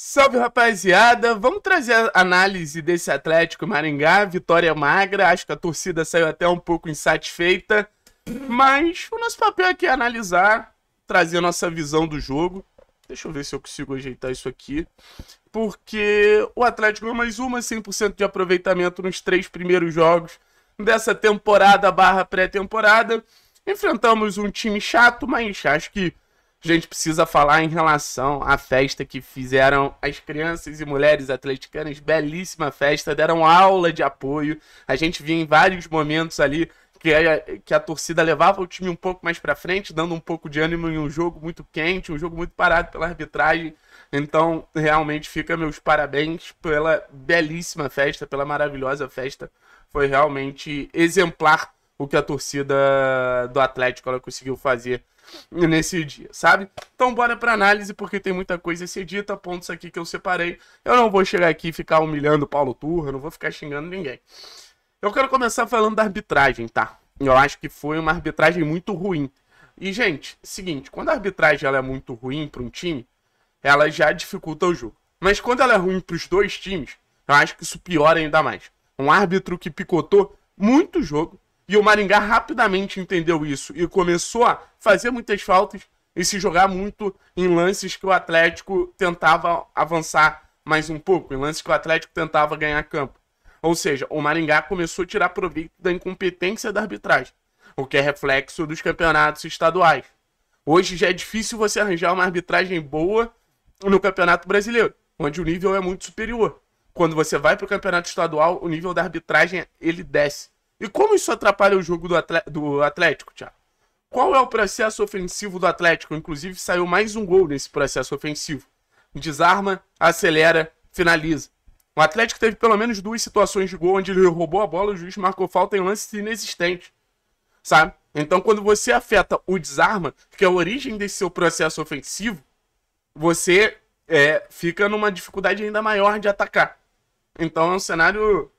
Salve rapaziada, vamos trazer a análise desse Atlético Maringá, vitória magra, acho que a torcida saiu até um pouco insatisfeita, mas o nosso papel aqui é analisar, trazer a nossa visão do jogo. Deixa eu ver se eu consigo ajeitar isso aqui, porque o Atlético ganhou mais uma 100% de aproveitamento nos três primeiros jogos dessa temporada barra pré-temporada. Enfrentamos um time chato, mas acho que a gente precisa falar em relação à festa que fizeram as crianças e mulheres atleticanas, belíssima festa, deram aula de apoio. A gente via em vários momentos ali que a, é, que a torcida levava o time um pouco mais para frente, dando um pouco de ânimo em um jogo muito quente, um jogo muito parado pela arbitragem. Então, realmente fica meus parabéns pela belíssima festa, pela maravilhosa festa. Foi realmente exemplar o que a torcida do Atlético ela conseguiu fazer nesse dia, sabe? Então bora para análise porque tem muita coisa a ser dita, pontos aqui que eu separei. Eu não vou chegar aqui e ficar humilhando o Paulo Turra, não vou ficar xingando ninguém. Eu quero começar falando da arbitragem, tá? Eu acho que foi uma arbitragem muito ruim. E gente, seguinte, quando a arbitragem ela é muito ruim para um time, ela já dificulta o jogo. Mas quando ela é ruim para os dois times, eu acho que isso piora ainda mais. Um árbitro que picotou muito o jogo, e o Maringá rapidamente entendeu isso e começou a fazer muitas faltas e se jogar muito em lances que o Atlético tentava avançar mais um pouco, em lances que o Atlético tentava ganhar campo. Ou seja, o Maringá começou a tirar proveito da incompetência da arbitragem, o que é reflexo dos campeonatos estaduais. Hoje já é difícil você arranjar uma arbitragem boa no Campeonato Brasileiro, onde o nível é muito superior. Quando você vai para o Campeonato Estadual, o nível da arbitragem ele desce. E como isso atrapalha o jogo do, Atlético, Thiago? Qual é o processo ofensivo do Atlético? Inclusive, saiu mais um gol nesse processo ofensivo. Desarma, acelera, finaliza. O Atlético teve pelo menos duas situações de gol onde ele roubou a bola, o juiz marcou falta em lances inexistentes. Sabe? Então, quando você afeta o desarma, que é a origem desse seu processo ofensivo, você é, fica numa dificuldade ainda maior de atacar. Então, é um cenário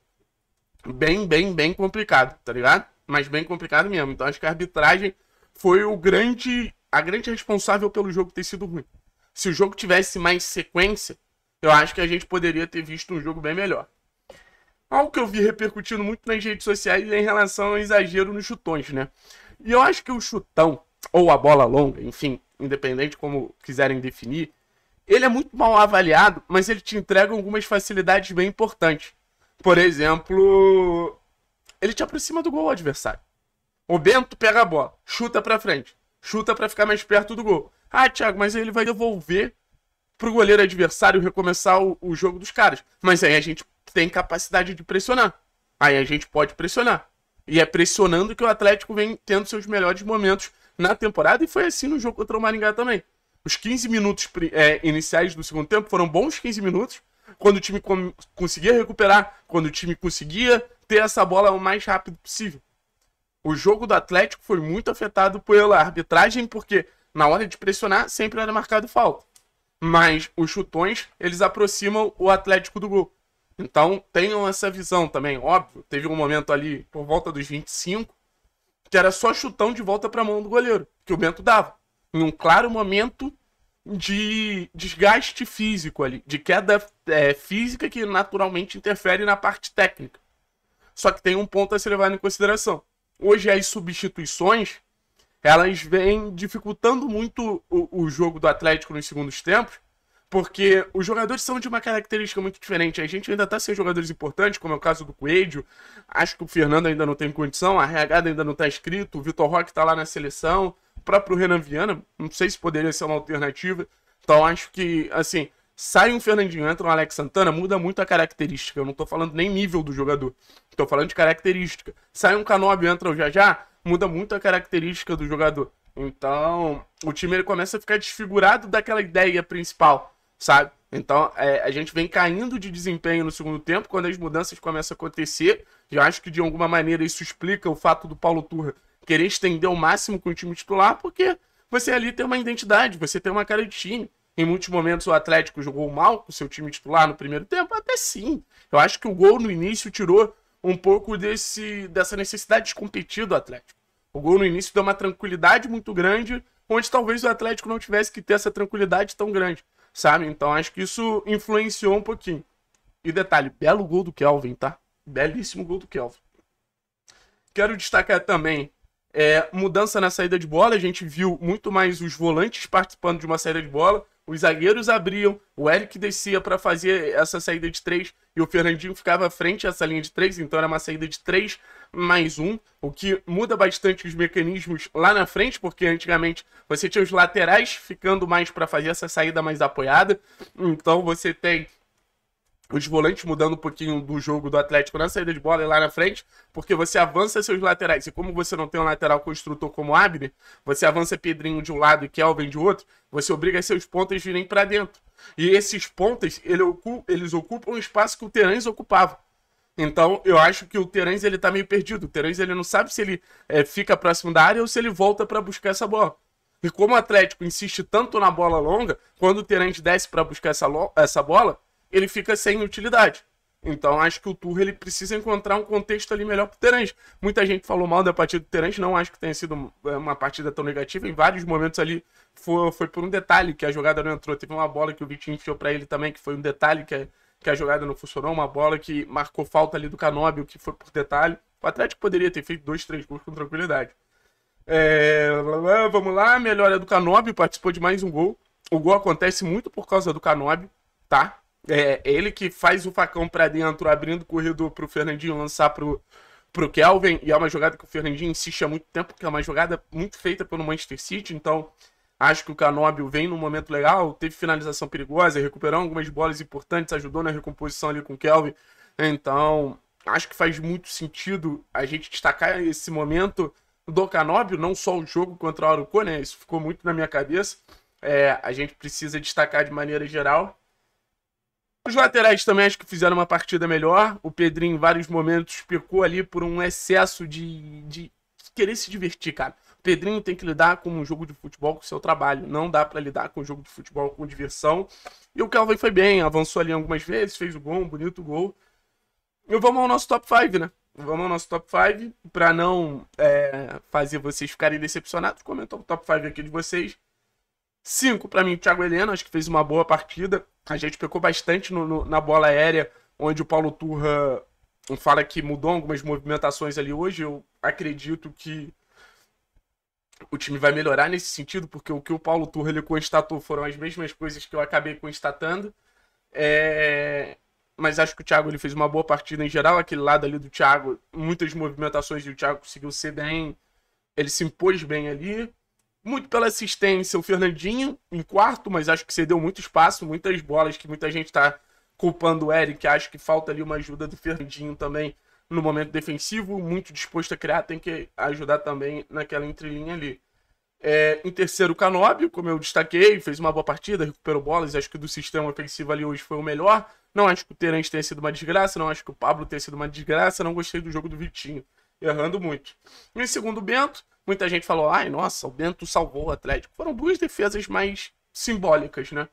bem, bem, bem complicado, tá ligado? Mas bem complicado mesmo. Então acho que a arbitragem foi o grande. a grande responsável pelo jogo ter sido ruim. Se o jogo tivesse mais sequência, eu acho que a gente poderia ter visto um jogo bem melhor. Algo que eu vi repercutindo muito nas redes sociais é em relação ao exagero nos chutões, né? E eu acho que o chutão, ou a bola longa, enfim, independente como quiserem definir, ele é muito mal avaliado, mas ele te entrega algumas facilidades bem importantes. Por exemplo, ele te aproxima do gol adversário. O Bento pega a bola, chuta pra frente, chuta pra ficar mais perto do gol. Ah, Thiago, mas ele vai devolver pro goleiro adversário recomeçar o, o jogo dos caras. Mas aí a gente tem capacidade de pressionar. Aí a gente pode pressionar. E é pressionando que o Atlético vem tendo seus melhores momentos na temporada. E foi assim no jogo contra o Maringá também. Os 15 minutos é, iniciais do segundo tempo foram bons 15 minutos quando o time conseguia recuperar, quando o time conseguia ter essa bola o mais rápido possível. O jogo do Atlético foi muito afetado pela arbitragem, porque na hora de pressionar sempre era marcado falta. Mas os chutões, eles aproximam o Atlético do gol. Então tenham essa visão também. Óbvio, teve um momento ali por volta dos 25 que era só chutão de volta para a mão do goleiro, que o Bento dava. Em um claro momento de desgaste físico ali, de queda é, física que naturalmente interfere na parte técnica. Só que tem um ponto a ser levado em consideração. Hoje as substituições elas vêm dificultando muito o, o jogo do Atlético nos segundos tempos, porque os jogadores são de uma característica muito diferente. A gente ainda está sem jogadores importantes, como é o caso do Coelho. Acho que o Fernando ainda não tem condição, a RH ainda não está escrito, o Vitor Roque está lá na seleção. O próprio Renan Viana, não sei se poderia ser uma alternativa. Então acho que, assim, sai um Fernandinho, entra um Alex Santana, muda muito a característica. Eu não tô falando nem nível do jogador. Tô falando de característica. Sai um Canobi, entra o Jajá, muda muito a característica do jogador. Então, o time ele começa a ficar desfigurado daquela ideia principal, sabe? Então, é, a gente vem caindo de desempenho no segundo tempo, quando as mudanças começam a acontecer. Eu acho que, de alguma maneira, isso explica o fato do Paulo Turra querer estender o máximo com o time titular, porque você ali tem uma identidade, você tem uma cara de time. Em muitos momentos o Atlético jogou mal com seu time titular no primeiro tempo, até sim. Eu acho que o gol no início tirou um pouco desse, dessa necessidade de competir do Atlético. O gol no início deu uma tranquilidade muito grande, onde talvez o Atlético não tivesse que ter essa tranquilidade tão grande, sabe? Então acho que isso influenciou um pouquinho. E detalhe, belo gol do Kelvin, tá? Belíssimo gol do Kelvin. Quero destacar também é, mudança na saída de bola, a gente viu muito mais os volantes participando de uma saída de bola, os zagueiros abriam, o Eric descia para fazer essa saída de três e o Fernandinho ficava à frente essa linha de três, então era uma saída de três mais um, o que muda bastante os mecanismos lá na frente, porque antigamente você tinha os laterais ficando mais para fazer essa saída mais apoiada, então você tem os volantes mudando um pouquinho do jogo do Atlético na saída de bola e lá na frente, porque você avança seus laterais. E como você não tem um lateral construtor como Abner, você avança Pedrinho de um lado e Kelvin de outro, você obriga seus pontas a virem para dentro. E esses pontas, eles ocupam o espaço que o Terãs ocupava. Então, eu acho que o Terãs ele tá meio perdido. O Terãs ele não sabe se ele é, fica próximo da área ou se ele volta para buscar essa bola. E como o Atlético insiste tanto na bola longa, quando o Terãs desce para buscar essa, essa bola, ele fica sem utilidade. Então acho que o Turra ele precisa encontrar um contexto ali melhor para o Terence. Muita gente falou mal da partida do Terence, não acho que tenha sido é, uma partida tão negativa. Em vários momentos ali foi, foi por um detalhe que a jogada não entrou. Teve uma bola que o Vitinho enfiou para ele também, que foi um detalhe que a, que a jogada não funcionou. Uma bola que marcou falta ali do Canóbio, que foi por detalhe. O Atlético poderia ter feito dois, três gols com tranquilidade. É, vamos lá, melhora do Canóbio, participou de mais um gol. O gol acontece muito por causa do Canóbio, tá? É ele que faz o facão para dentro, abrindo o corredor pro Fernandinho lançar pro, pro Kelvin. E é uma jogada que o Fernandinho insiste há muito tempo, que é uma jogada muito feita pelo Manchester City. Então, acho que o Canóbio vem num momento legal. Teve finalização perigosa, recuperou algumas bolas importantes, ajudou na recomposição ali com o Kelvin. Então, acho que faz muito sentido a gente destacar esse momento do Canóbio, não só o jogo contra o Arucô, né? Isso ficou muito na minha cabeça. É, a gente precisa destacar de maneira geral os laterais também acho que fizeram uma partida melhor. O Pedrinho, em vários momentos, pecou ali por um excesso de, de querer se divertir, cara. O Pedrinho tem que lidar com um jogo de futebol, com o seu trabalho. Não dá para lidar com um jogo de futebol com diversão. E o Calvin foi bem, avançou ali algumas vezes, fez o gol, um bonito gol. E vamos ao nosso top 5, né? Vamos ao nosso top 5. Para não é, fazer vocês ficarem decepcionados, comentou o top 5 aqui de vocês. 5 para mim, o Thiago Helena, acho que fez uma boa partida. A gente pecou bastante no, no, na bola aérea, onde o Paulo Turra fala que mudou algumas movimentações ali hoje. Eu acredito que o time vai melhorar nesse sentido, porque o que o Paulo Turra ele constatou foram as mesmas coisas que eu acabei constatando. É... Mas acho que o Thiago ele fez uma boa partida em geral. Aquele lado ali do Thiago, muitas movimentações e o Thiago conseguiu ser bem. Ele se impôs bem ali muito pela assistência, o Fernandinho em quarto, mas acho que cedeu muito espaço, muitas bolas que muita gente está culpando o Eric. Acho que falta ali uma ajuda do Fernandinho também no momento defensivo, muito disposto a criar, tem que ajudar também naquela entrelinha ali. É, em terceiro, o Canóbio, como eu destaquei, fez uma boa partida, recuperou bolas, acho que do sistema ofensivo ali hoje foi o melhor. Não acho que o Terence tenha sido uma desgraça, não acho que o Pablo tenha sido uma desgraça, não gostei do jogo do Vitinho, errando muito. Em segundo, o Bento, Muita gente falou, ai, nossa, o Bento salvou o Atlético. Foram duas defesas mais simbólicas, né?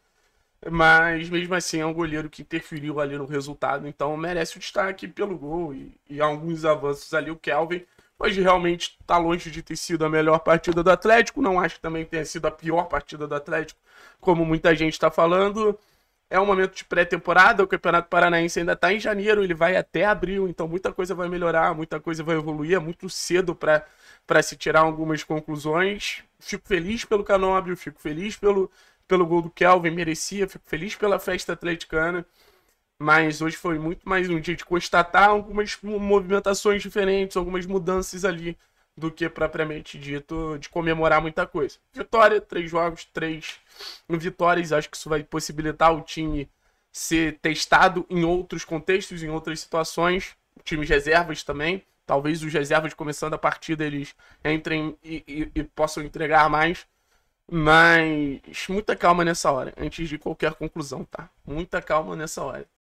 Mas mesmo assim é um goleiro que interferiu ali no resultado, então merece o destaque pelo gol e, e alguns avanços ali. O Kelvin, mas realmente está longe de ter sido a melhor partida do Atlético. Não acho que também tenha sido a pior partida do Atlético, como muita gente está falando. É um momento de pré-temporada, o Campeonato Paranaense ainda está em janeiro, ele vai até abril, então muita coisa vai melhorar, muita coisa vai evoluir. É muito cedo para para se tirar algumas conclusões. Fico feliz pelo Canobio, fico feliz pelo, pelo gol do Kelvin, merecia, fico feliz pela festa atleticana. Mas hoje foi muito mais um dia de constatar algumas movimentações diferentes, algumas mudanças ali, do que propriamente dito de comemorar muita coisa. Vitória, três jogos, três vitórias. Acho que isso vai possibilitar o time ser testado em outros contextos, em outras situações. Times reservas também. Talvez os reservas começando a partida eles entrem e, e, e possam entregar mais. Mas muita calma nessa hora, antes de qualquer conclusão, tá? Muita calma nessa hora.